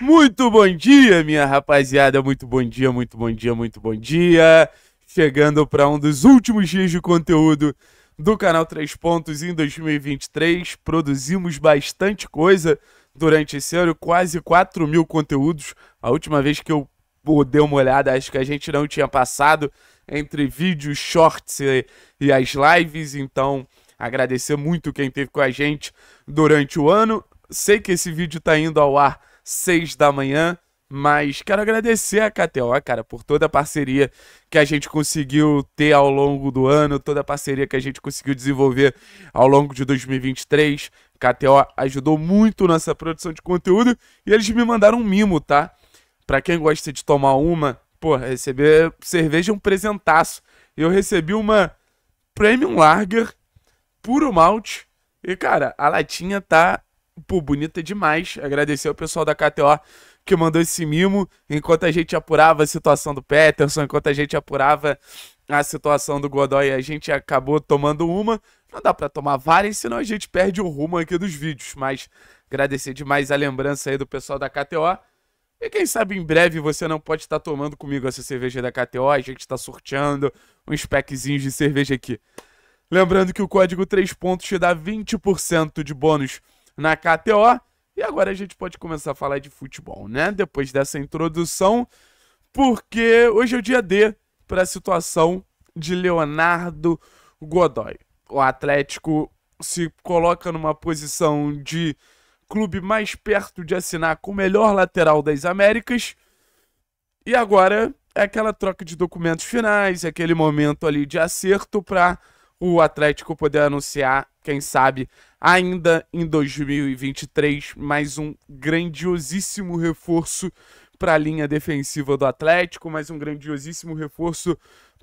Muito bom dia, minha rapaziada. Muito bom dia, muito bom dia, muito bom dia. Chegando para um dos últimos dias de conteúdo do canal Três Pontos em 2023. Produzimos bastante coisa durante esse ano, quase 4 mil conteúdos. A última vez que eu dei uma olhada, acho que a gente não tinha passado entre vídeos, shorts e, e as lives. Então, agradecer muito quem teve com a gente durante o ano. Sei que esse vídeo está indo ao ar 6 da manhã. Mas quero agradecer a KTO, cara, por toda a parceria que a gente conseguiu ter ao longo do ano, toda a parceria que a gente conseguiu desenvolver ao longo de 2023. KTO ajudou muito nessa produção de conteúdo e eles me mandaram um mimo, tá? Pra quem gosta de tomar uma, pô, receber cerveja é um presentaço. Eu recebi uma Premium Lager, puro malte, e cara, a latinha tá pô, bonita demais. Agradecer ao pessoal da KTO que mandou esse mimo enquanto a gente apurava a situação do Peterson, enquanto a gente apurava a situação do Godoy, a gente acabou tomando uma. Não dá para tomar várias, senão a gente perde o rumo aqui dos vídeos. Mas agradecer demais a lembrança aí do pessoal da KTO. E quem sabe em breve você não pode estar tomando comigo essa cerveja da KTO. A gente está sorteando uns packzinhos de cerveja aqui. Lembrando que o código 3 pontos te dá 20% de bônus na KTO. E agora a gente pode começar a falar de futebol, né? Depois dessa introdução, porque hoje é o dia D para a situação de Leonardo Godoy. O Atlético se coloca numa posição de clube mais perto de assinar com o melhor lateral das Américas. E agora é aquela troca de documentos finais, é aquele momento ali de acerto para o Atlético poder anunciar, quem sabe, ainda em 2023, mais um grandiosíssimo reforço para a linha defensiva do Atlético, mais um grandiosíssimo reforço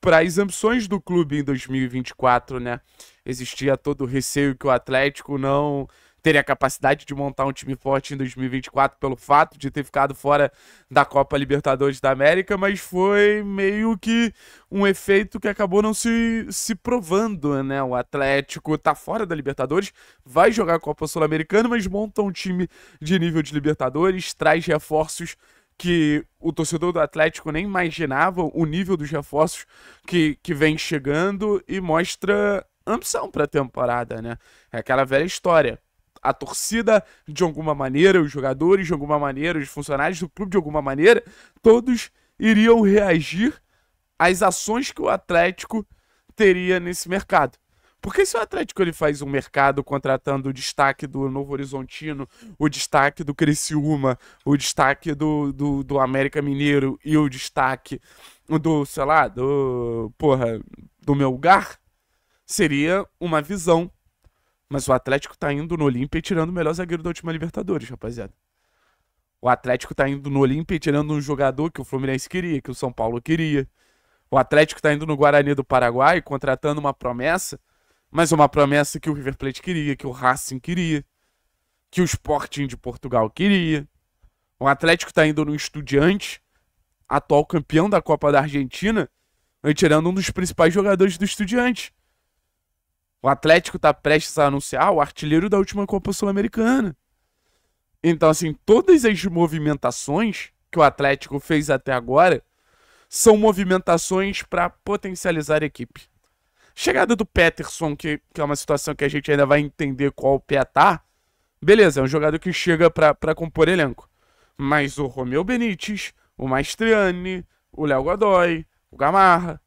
para as ambições do clube em 2024, né? Existia todo o receio que o Atlético não teria a capacidade de montar um time forte em 2024 pelo fato de ter ficado fora da Copa Libertadores da América, mas foi meio que um efeito que acabou não se, se provando, né? O Atlético tá fora da Libertadores, vai jogar a Copa Sul-Americana, mas monta um time de nível de Libertadores, traz reforços que o torcedor do Atlético nem imaginava o nível dos reforços que, que vem chegando e mostra ambição para a temporada, né? É aquela velha história a torcida de alguma maneira, os jogadores de alguma maneira, os funcionários do clube de alguma maneira, todos iriam reagir às ações que o Atlético teria nesse mercado. Porque se o Atlético ele faz um mercado contratando o destaque do Novo Horizontino, o destaque do Criciúma, o destaque do, do, do América Mineiro e o destaque do, sei lá, do. Porra, do meu lugar, seria uma visão mas o Atlético tá indo no Olímpia e tirando o melhor zagueiro da última Libertadores, rapaziada. O Atlético tá indo no Olímpia e tirando um jogador que o Fluminense queria, que o São Paulo queria. O Atlético tá indo no Guarani do Paraguai contratando uma promessa, mas uma promessa que o River Plate queria, que o Racing queria, que o Sporting de Portugal queria. O Atlético tá indo no Estudiante, atual campeão da Copa da Argentina, e tirando um dos principais jogadores do Estudiante o Atlético está prestes a anunciar o artilheiro da última Copa Sul-Americana. Então, assim, todas as movimentações que o Atlético fez até agora são movimentações para potencializar a equipe. Chegada do Peterson, que, que, é uma situação que a gente ainda vai entender qual o pé tá, beleza, é um jogador que chega para compor elenco. Mas o Romeu Benítez, o Maestriani, o Léo Godoy, o Gamarra,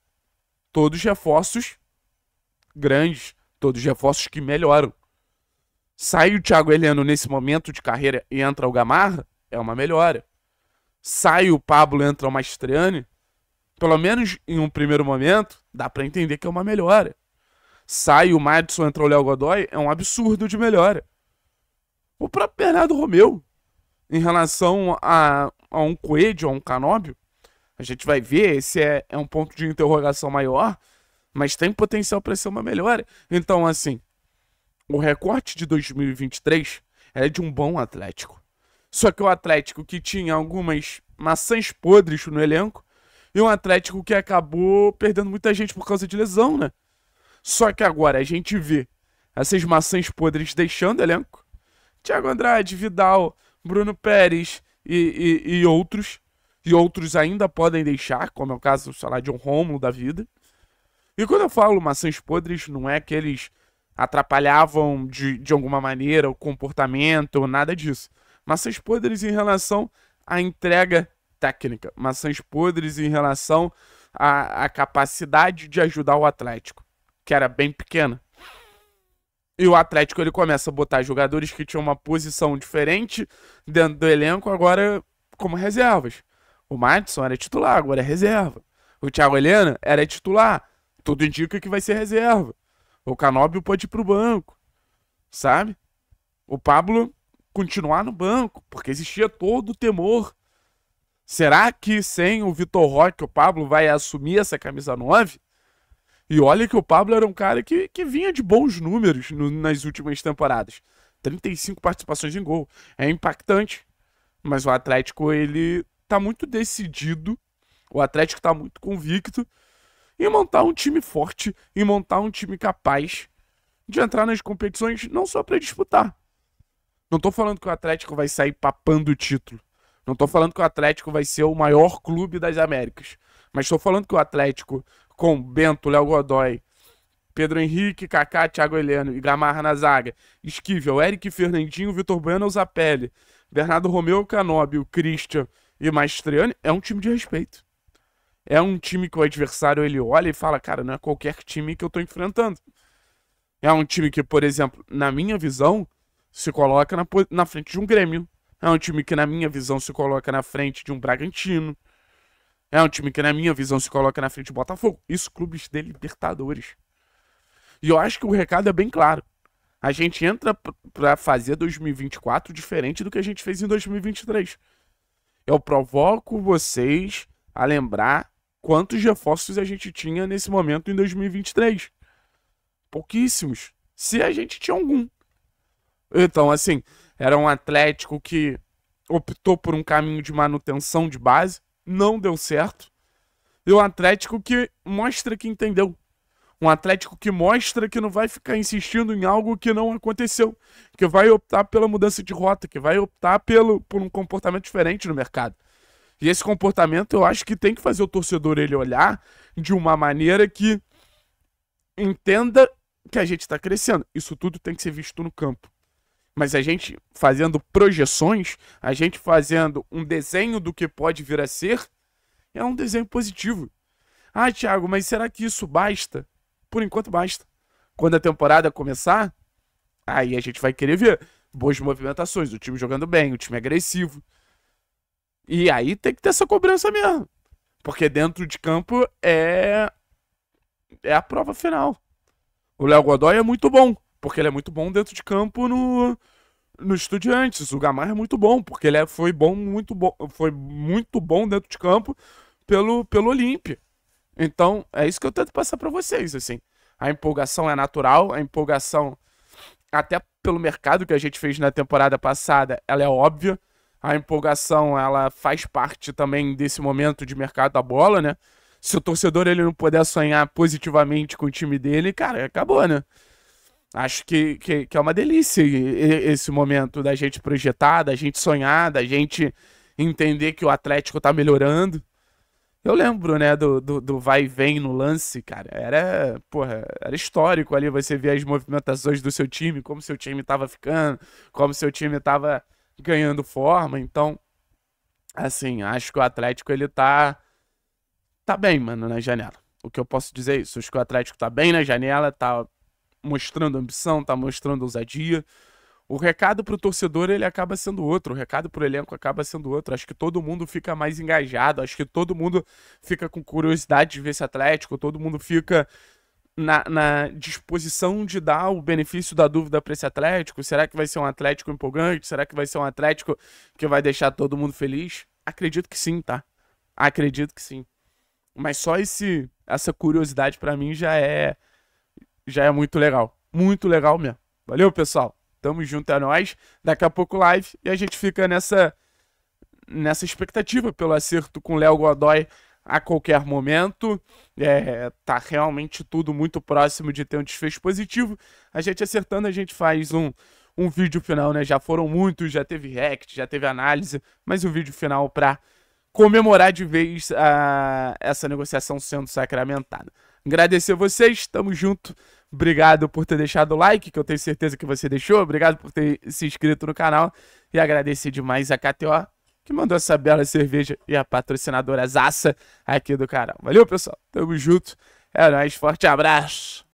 todos reforços grandes todos reforços que melhoram. Sai o Thiago Heleno nesse momento de carreira e entra o Gamarra, é uma melhora. Sai o Pablo, entra o Mastriani, pelo menos em um primeiro momento, dá para entender que é uma melhora. Sai o Madison, entra o Léo Godoy, é um absurdo de melhora. O próprio Bernardo Romeu, em relação a, a um Coelho, a um Canóbio, a gente vai ver, esse é, é um ponto de interrogação maior, mas tem potencial para ser uma melhora. Então, assim, o recorte de 2023 é de um bom Atlético. Só que o Atlético que tinha algumas maçãs podres no elenco e um Atlético que acabou perdendo muita gente por causa de lesão, né? Só que agora a gente vê essas maçãs podres deixando o elenco. Thiago Andrade, Vidal, Bruno Pérez e, e, e outros. E outros ainda podem deixar, como é o caso, sei lá, de um Romulo da vida. E quando eu falo maçãs podres, não é que eles atrapalhavam de, de alguma maneira o comportamento ou nada disso. Maçãs podres em relação à entrega técnica, maçãs podres em relação à, à capacidade de ajudar o Atlético, que era bem pequena. E o Atlético ele começa a botar jogadores que tinham uma posição diferente dentro do elenco agora como reservas. O Madison era titular, agora é reserva. O Thiago Helena era titular, tudo indica que vai ser reserva. O Canóbio pode ir pro banco, sabe? O Pablo continuar no banco, porque existia todo o temor. Será que sem o Vitor Roque o Pablo vai assumir essa camisa 9? E olha que o Pablo era um cara que, que vinha de bons números no, nas últimas temporadas. 35 participações em gol. É impactante. Mas o Atlético, ele tá muito decidido. O Atlético tá muito convicto e montar um time forte e montar um time capaz de entrar nas competições não só para disputar. Não estou falando que o Atlético vai sair papando o título. Não estou falando que o Atlético vai ser o maior clube das Américas. Mas estou falando que o Atlético, com Bento, Léo Godoy, Pedro Henrique, Kaká, Thiago Heleno e Gamarra na zaga, Esquivel, Eric Fernandinho, Vitor Bueno, Zapelli, Bernardo Romeu, Canóbio, Christian e Maestriani, é um time de respeito é um time que o adversário ele olha e fala, cara, não é qualquer time que eu estou enfrentando. É um time que, por exemplo, na minha visão, se coloca na, na frente de um Grêmio. É um time que, na minha visão, se coloca na frente de um Bragantino. É um time que, na minha visão, se coloca na frente do Botafogo. Isso clubes de Libertadores. E eu acho que o recado é bem claro. A gente entra para fazer 2024 diferente do que a gente fez em 2023. Eu provoco vocês a lembrar quantos reforços a gente tinha nesse momento em 2023. Pouquíssimos. Se a gente tinha algum. Então, assim, era um Atlético que optou por um caminho de manutenção de base, não deu certo. E um Atlético que mostra que entendeu. Um Atlético que mostra que não vai ficar insistindo em algo que não aconteceu, que vai optar pela mudança de rota, que vai optar pelo, por um comportamento diferente no mercado. E esse comportamento eu acho que tem que fazer o torcedor ele olhar de uma maneira que entenda que a gente está crescendo. Isso tudo tem que ser visto no campo. Mas a gente fazendo projeções, a gente fazendo um desenho do que pode vir a ser, é um desenho positivo. Ah, Thiago, mas será que isso basta? Por enquanto basta. Quando a temporada começar, aí a gente vai querer ver boas movimentações, o time jogando bem, o time agressivo. E aí tem que ter essa cobrança mesmo. Porque dentro de campo é é a prova final. O Léo Godoy é muito bom, porque ele é muito bom dentro de campo no no Estudiantes. O Gamar é muito bom, porque ele é, foi bom muito bom, foi muito bom dentro de campo pelo pelo Olímpia. Então, é isso que eu tento passar para vocês, assim. A empolgação é natural, a empolgação até pelo mercado que a gente fez na temporada passada, ela é óbvia a empolgação ela faz parte também desse momento de mercado da bola, né? Se o torcedor ele não puder sonhar positivamente com o time dele, cara, acabou, né? Acho que, que, que é uma delícia esse momento da gente projetar, da gente sonhar, da gente entender que o Atlético tá melhorando. Eu lembro, né, do, do, do, vai e vem no lance, cara. Era, porra, era histórico ali você ver as movimentações do seu time, como seu time tava ficando, como seu time tava ganhando forma. Então, assim, acho que o Atlético ele tá tá bem, mano, na janela. O que eu posso dizer é isso, acho que o Atlético tá bem na janela, tá mostrando ambição, tá mostrando ousadia. O recado pro torcedor, ele acaba sendo outro, o recado pro elenco acaba sendo outro. Acho que todo mundo fica mais engajado, acho que todo mundo fica com curiosidade de ver esse Atlético, todo mundo fica na, na, disposição de dar o benefício da dúvida para esse Atlético? Será que vai ser um Atlético empolgante? Será que vai ser um Atlético que vai deixar todo mundo feliz? Acredito que sim, tá? Acredito que sim. Mas só esse essa curiosidade para mim já é já é muito legal. Muito legal mesmo. Valeu, pessoal. Tamo junto a é nós. Daqui a pouco live e a gente fica nessa nessa expectativa pelo acerto com Léo Godoy a qualquer momento. É, tá realmente tudo muito próximo de ter um desfecho positivo. A gente acertando, a gente faz um, um vídeo final, né? Já foram muitos, já teve react, já teve análise, mas o um vídeo final para comemorar de vez a, ah, essa negociação sendo sacramentada. Agradecer a vocês, tamo junto. Obrigado por ter deixado o like, que eu tenho certeza que você deixou. Obrigado por ter se inscrito no canal. E agradecer demais a KTO que mandou essa bela cerveja e a patrocinadora Zaça aqui do canal. Valeu, pessoal. Tamo junto. É nóis. Forte abraço.